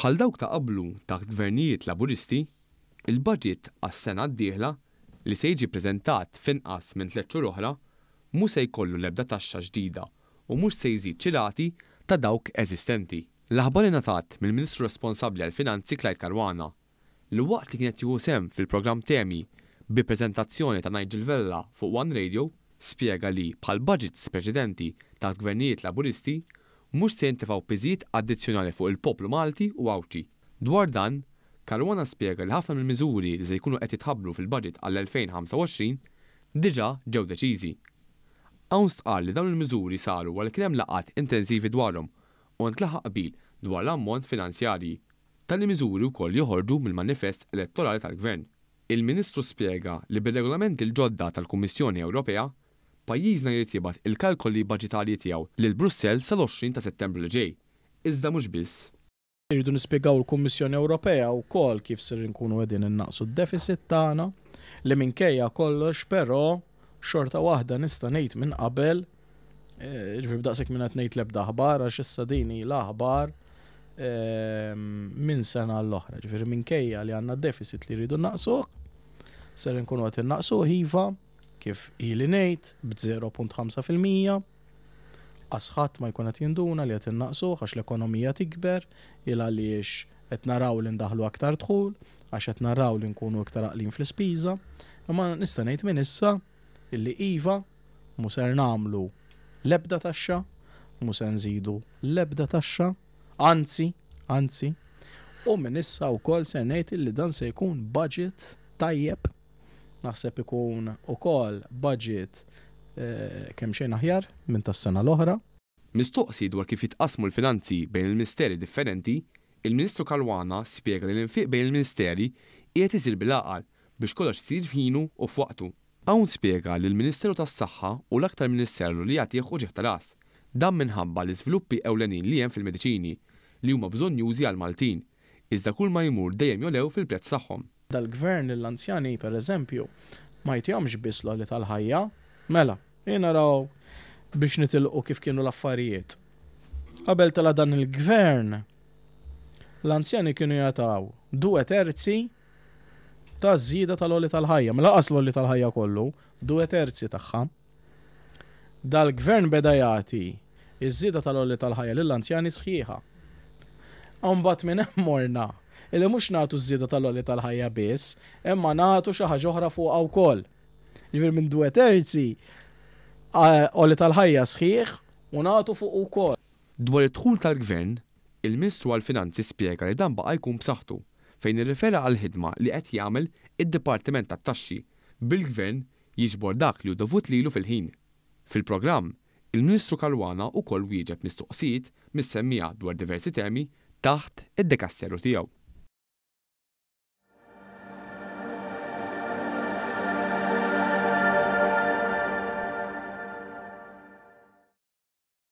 Bħal dawk ta' qablu ta' gvernijiet laburisti, il-budget għas-sena d-dieħla li se jiġi preżentat finqas minn tliet xhur oħra mu se jkollu l-ebda taxxa ġdida u mhux se jżid ċirati ta' dawk eżistenti. L-aħbar li natat mill-Ministru responsabbli għal finanzi Klajt Karwana li waqt li kienet jieħu fil-programm temi bi preżentazzjoni ta' Nigel Vella fuq One Radio spjega li bħal budgets preċedenti ta' gvernijiet laburisti mhux se jintifaw pizit addizzjonali fuq il-poplu Malti u għawċi. Dwar dan, Karwana spjega li ħafna mill-miżuri li se jkunu qed jitħablu fil-budget għall-2025 diġà ġew deċiżi. Hawn stqar li dawn il-miżuri saru għal kien hemm laqat intensivi dwarhom u ntlaħaq qbil dwar l-ammont finanzjarji. Tali miżuri wkoll joħorġu mill-manifest elettorali tal-Gvern. Il-Ministru spjega li bir-regolament il-ġodda tal-Kummissjoni Ewropea pajjiżna jrid jibgħat il-kalkoli budġetarji tiegħu lil Brussell sal-20 ta' Settembru li ġej. Iżda mhux biss. Irridu nispjegaw l kummissjoni Ewropea wkoll kif ser nkunu qegħdin innaqsu d-deficit tagħna li minkejja kollox però xorta waħda nista' ngħid minn qabel e, ġifri b'daqsek minn qed ngħid lebda ħbar għax issa dini l-aħbar ehm, minn sena l-oħra. Ġifri minkejja li għandna deficit li rridu naqsuh ser nkunu qed innaqsuh iva kif ili ngħid 05 asħat ma jkun qed jinduna li qed naqsu għax l-ekonomija tikber il għaliex qed naraw li ndaħlu aktar tħul għax qed naraw li nkunu aktar aqlin fl-ispiża imma nista' ngħid minn issa illi iva mu namlu nagħmlu l-ebda taxxa mu se nżidu l-ebda taxxa anzi anzi U minn issa wkoll se nejt li dan se jkun budget tajjeb naħseb ikun ukoll budget eh, kemm xejn aħjar minn tas-sena l-oħra. Mistoqsi dwar kif jitqasmu l-finanzi bejn il ministeri differenti, il-Ministru Kalwana spjega li l-infiq bejn il ministeri qiegħed iżil bil-aqal biex kollox isir f'ħinu u f'waqtu. Hawn spjega li l-Ministeru tas-Saħħa u l-aktar Ministeru li jagħti u ġieħ tal-as. Dan minħabba li żviluppi ewlenin li hemm fil-mediċini li huma bżonn jużi għal Maltin, iżda kull ma jmur dejjem jolew fil-prezz tagħhom dal-gvern l-anzjani per eżempju ma jtjomx biss li tal-ħajja, mela, jina raw biex nitilqu kif kienu l-affarijiet. Qabel tala dan il-gvern, l-anzjani kienu jataw due terzi ta' zida tal-oli tal-ħajja, mela qas l-oli tal-ħajja kollu, due terzi tagħha. Dal-gvern beda jagħti iż-żida tal-oli tal-ħajja lill-anzjani sħiħa. Għambat minn hemm morna illi mhux nagħtu żieda tal għolli tal-ħajja biss, imma nagħtu xi ħaġa oħra fuqha wkoll. Ġivir minn due terzi għolli tal-ħajja sħiħ u nagħtu fuq ukoll. Dwar id-dħul tal-gvern, il-Ministru għal-Finanzi spjega li dan baqa' jkun b'saħħtu fejn irrifera għal-ħidma li qed jagħmel id-Dipartiment tat-Taxxi bil-Gvern jiġbor dak li hu dovut lilu fil-ħin. Fil-programm, il-Ministru Karwana u kol wieġeb mistoqsijiet mis-semmija dwar diversi temi taħt id-dekasteru tiegħu.